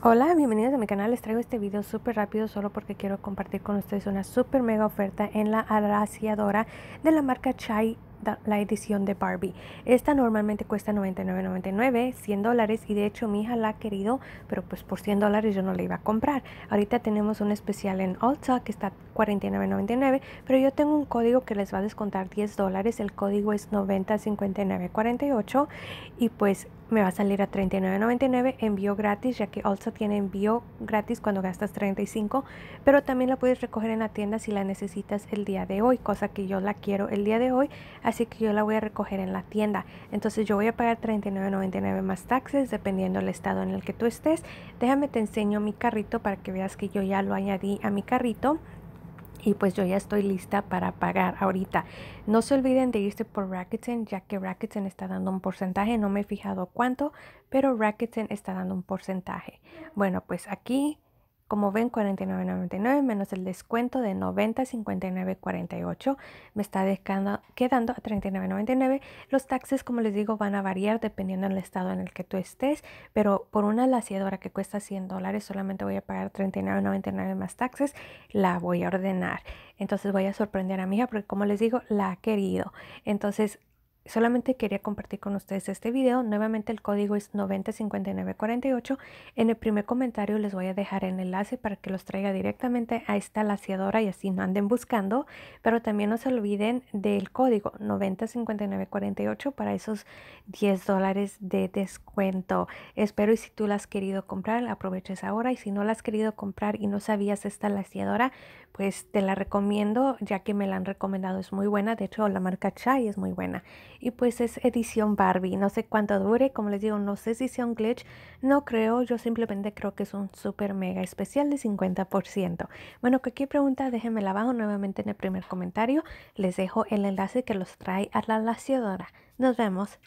Hola, bienvenidos a mi canal. Les traigo este video súper rápido solo porque quiero compartir con ustedes una súper mega oferta en la araciadora de la marca Chai la edición de Barbie. Esta normalmente cuesta 99.99, 100 dólares y de hecho mi hija la ha querido, pero pues por 100 dólares yo no la iba a comprar. Ahorita tenemos un especial en Ulta que está 49.99, pero yo tengo un código que les va a descontar 10 dólares. El código es 905948 y pues me va a salir a 39.99 envío gratis, ya que Ulta tiene envío gratis cuando gastas 35, pero también la puedes recoger en la tienda si la necesitas el día de hoy, cosa que yo la quiero el día de hoy así que yo la voy a recoger en la tienda. Entonces yo voy a pagar $39.99 más taxes dependiendo del estado en el que tú estés. Déjame te enseño mi carrito para que veas que yo ya lo añadí a mi carrito. Y pues yo ya estoy lista para pagar ahorita. No se olviden de irse por Rakuten, ya que Rakuten está dando un porcentaje. No me he fijado cuánto, pero Rakuten está dando un porcentaje. Bueno, pues aquí como ven, 49.99 menos el descuento de 90.59.48 me está quedando a 39.99. Los taxes, como les digo, van a variar dependiendo del estado en el que tú estés, pero por una laciadora que cuesta 100 dólares solamente voy a pagar 39.99 más taxes, la voy a ordenar. Entonces voy a sorprender a mi hija porque como les digo, la ha querido. Entonces Solamente quería compartir con ustedes este video. Nuevamente el código es 905948. En el primer comentario les voy a dejar el enlace para que los traiga directamente a esta laciadora y así no anden buscando. Pero también no se olviden del código 905948 para esos 10 dólares de descuento. Espero y si tú la has querido comprar, la aproveches ahora. Y si no la has querido comprar y no sabías esta laciadora, pues te la recomiendo ya que me la han recomendado. Es muy buena. De hecho, la marca Chai es muy buena y pues es edición Barbie. No sé cuánto dure, como les digo, no sé si sea un glitch, no creo, yo simplemente creo que es un super mega especial de 50%. Bueno, cualquier pregunta déjenmela abajo nuevamente en el primer comentario, les dejo el enlace que los trae a la laciadora. Nos vemos.